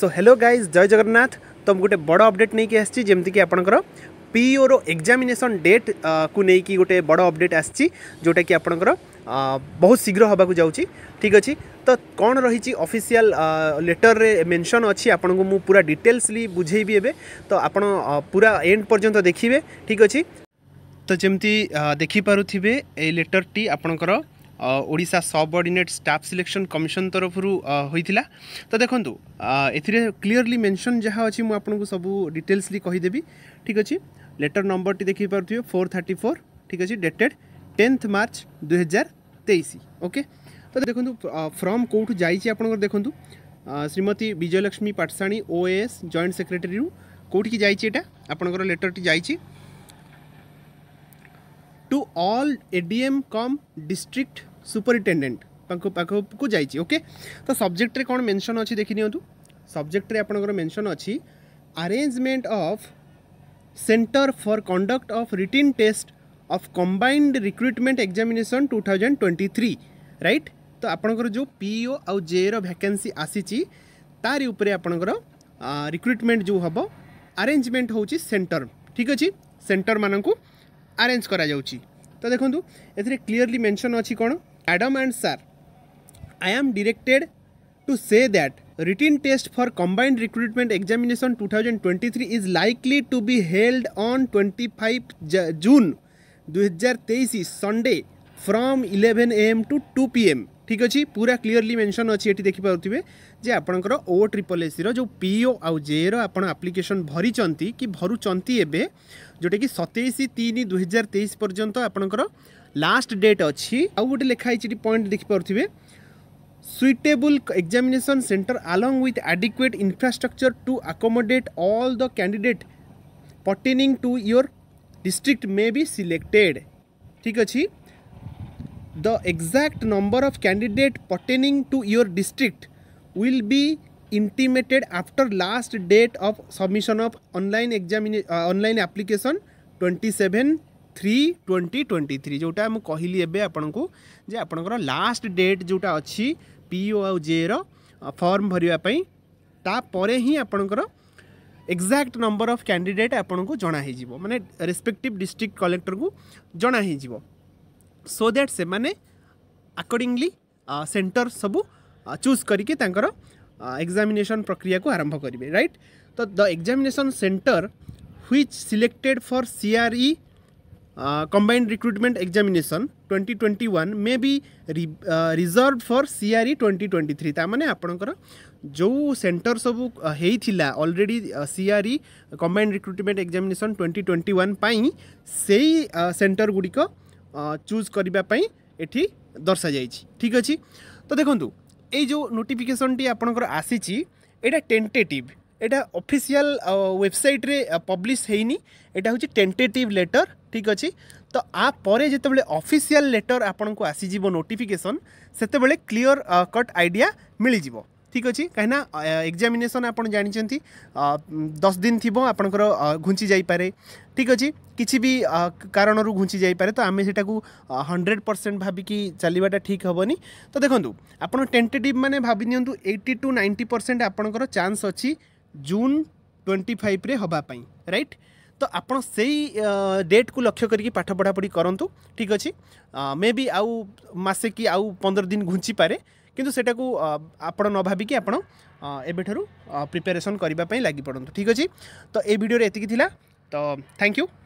so hello guys জয় জগন্নাথ তো মু গোটে বড় অপডেট নেইকি আসছি যেমিকি আপনার পিইওর এক্সামিনেসন ডেট কু নেইকি গোটে বড় অপডেট আসছি যেটা কি আপনার ବହୁତ ଶୀଘ୍ର ହେବାକୁ ଯାଉଛି ଠିକ୍ ଅଛି ତ କ'ଣ ରହିଛି ଅଫିସିଆଲ୍ ଲେଟର୍ରେ ମେନ୍ସନ୍ ଅଛି ଆପଣଙ୍କୁ ମୁଁ ପୁରା ଡିଟେଲ୍ସଲି ବୁଝେଇବି ଏବେ ତ ଆପଣ ପୁରା ଏଣ୍ଡ ପର୍ଯ୍ୟନ୍ତ ଦେଖିବେ ଠିକ୍ ଅଛି ତ ଯେମିତି ଦେଖିପାରୁଥିବେ ଏଇ ଲେଟର୍ଟି ଆପଣଙ୍କର Odisha subordinate staff selection commission ତରଫରୁ ହୋଇଥିଲା ତ ଦେଖନ୍ତୁ ଏଥିରେ କ୍ଲିଅରଲି ମେନ୍ସନ୍ ଯାହା ଅଛି ମୁଁ ଆପଣଙ୍କୁ ସବୁ ଡିଟେଲ୍ସଲି କହିଦେବି ଠିକ୍ ଅଛି ଲେଟର୍ ନମ୍ବରଟି ଦେଖିପାରୁଥିବେ ଫୋର୍ ଥାର୍ଟି ଫୋର୍ ଠିକ୍ ଅଛି ଡେଟେଡ଼୍ টেন্থ মার্চ দুই হাজার তেইশ ওকে তো দেখুন ফর্ম কোটু যাই আপনার দেখুন Shrimati Vijayalakshmi Patsani OAS joint secretary কোটি যাই এটা আপনার লেটরটি যাই to all ADM cum district superintendent पाखकु जाके तो सब्जेक्ट रे कौन मेनसन अच्छी देखी नि सब्जेक्ट में आपंकर मेनसन अच्छी arrangement of centre for conduct of written test of combined recruitment examination two thousand twenty three right तो आपंकर जो पीओ आउ जे रैके आसी तारी आपर रिक्रुटमेंट जो हम आरेजमेंट हूँ सेन्टर ठीक अच्छे सेन्टर मानक आरेज कर देखो एथेरे क्लीयरली मेनसन अच्छी कौन ADM and sir I am directed to say that written test for combined recruitment examination two thousand twenty three is likely to be held on twenty five June दुई हजार तेईस Sunday from eleven A M to two P M ठीक अच्छे पूरा clearly mention अच्छे ये देखिपे जे आपंकर ओ ट्रिपल एसी जो पीओ आउ जे रहा आप्लिकेसन भरी कि भरुँच जोटा कि सतैश तीन दुई हजार तेईस पर्यटन आपंकर ଲାଷ୍ଟ ଡେଟ୍ ଅଛି ଆଉ ଗୋଟେ ଲେଖା ହେଇଛି ଏଠି ପଏଣ୍ଟ ଦେଖିପାରୁଥିବେ suitable examination center along with adequate infrastructure to accommodate all the candidate pertaining to your district may be selected ठीक अच्छी the exact number of candidate pertaining to your district will be intimated after last date of submission of online examination uh, online application 27 three twenty twenty three जोटा मुझे कहली एवं आपण को जे आपंकर last date जोटा अच्छी पीओ आउ जे रम भरवापर ही आपणकर एक्जाक्ट नंबर अफ कैंडिडेट आपन को जनाहीज मैंने रेस्पेक्टिव डिस्ट्रिक्ट कलेक्टर को जनाहीज सो दैट से मैंने आकर्डिंगली सेंटर सब चूज करके एग्जामिनेशन प्रक्रिया को आरंभ करेंगे राइट तो the examination centre which selected for CRE combined recruitment examination 2021 may be re, uh, reserved for CRE 2023 ତା ମାନେ ଆପଣଙ୍କର ଯେଉଁ ସେଣ୍ଟର ସବୁ ହେଇଥିଲା already CRE combined recruitment examination twenty twenty one ପାଇଁ ସେଇ ସେଣ୍ଟର ଗୁଡ଼ିକ ଚୁଜ୍ କରିବା ପାଇଁ ଏଠି ଦର୍ଶାଯାଇଛି ଠିକ୍ ଅଛି ତ ଦେଖନ୍ତୁ ଏଇ ଯେଉଁ ନୋଟିଫିକେସନ୍ଟି ଆପଣଙ୍କର ଆସିଛି ଏଇଟା ଟେଣ୍ଟେଟିଭ୍ ଏଇଟା ଅଫିସିଆଲ୍ ୱେବସାଇଟ୍ରେ ପବ୍ଲିଶ୍ ହେଇନି ଏଇଟା ହେଉଛି ଟେଣ୍ଟେଟିଭ୍ ଲେଟର୍ ঠিক ଅଛି ତ ଆ ପରେ ଯେତେବେଳେ ଅଫିସିଆଲ ଲେଟର୍ ଆପଣଙ୍କୁ ଆସିଯିବ ନୋଟିଫିକେସନ୍ ସେତେବେଳେ କ୍ଲିଅର୍ କଟ୍ ଆଇଡ଼ିଆ ମିଳିଯିବ ଠିକ୍ ଅଛି କାହିଁକିନା ଏକ୍ଜାମିନେସନ୍ ଆପଣ ଜାଣିଛନ୍ତି ଦଶ ଦିନ ଥିବ ଆପଣଙ୍କର ଘୁଞ୍ଚି ଯାଇପାରେ ଠିକ୍ ଅଛି କିଛି ବି କାରଣରୁ ଘୁଞ୍ଚି ଯାଇପାରେ ତ ଆମେ ସେଟାକୁ ହଣ୍ଡ୍ରେଡ଼ ପରସେଣ୍ଟ ଭାବିକି ଚାଲିବାଟା ଠିକ୍ ହେବନି ତ ଦେଖନ୍ତୁ ଆପଣ ଟେଣ୍ଟେଟିଭ୍ ମାନେ ଭାବି ନିଅନ୍ତୁ ଏଇଟି ଟୁ ନାଇଣ୍ଟି ପରସେଣ୍ଟ ଆପଣଙ୍କର ଚାନ୍ସ ଅଛି ଜୁନ୍ ଟ୍ୱେଣ୍ଟି ଫାଇଭ୍ରେ ହେବା ପାଇଁ ରାଇଟ୍ ତ ଆପଣ ସେଇ ଡେଟ୍କୁ ଲକ୍ଷ୍ୟ କରିକି ପାଠ ପଢ଼ାପଢ଼ି କରନ୍ତୁ ଠିକ୍ ଅଛି ମେ ବି ଆଉ ମାସେ କି ଆଉ ପନ୍ଦର ଦିନ ଘୁଞ୍ଚିପାରେ କିନ୍ତୁ ସେଟାକୁ ଆପଣ ନ ଭାବିକି ଆପଣ ଏବେଠାରୁ ପ୍ରିପାରେସନ୍ କରିବା ପାଇଁ ଲାଗିପଡ଼ନ୍ତୁ ଠିକ୍ ଅଛି ତ ଏଇ ଭିଡ଼ିଓରେ ଏତିକି ଥିଲା ତ ଥ୍ୟାଙ୍କ ୟୁ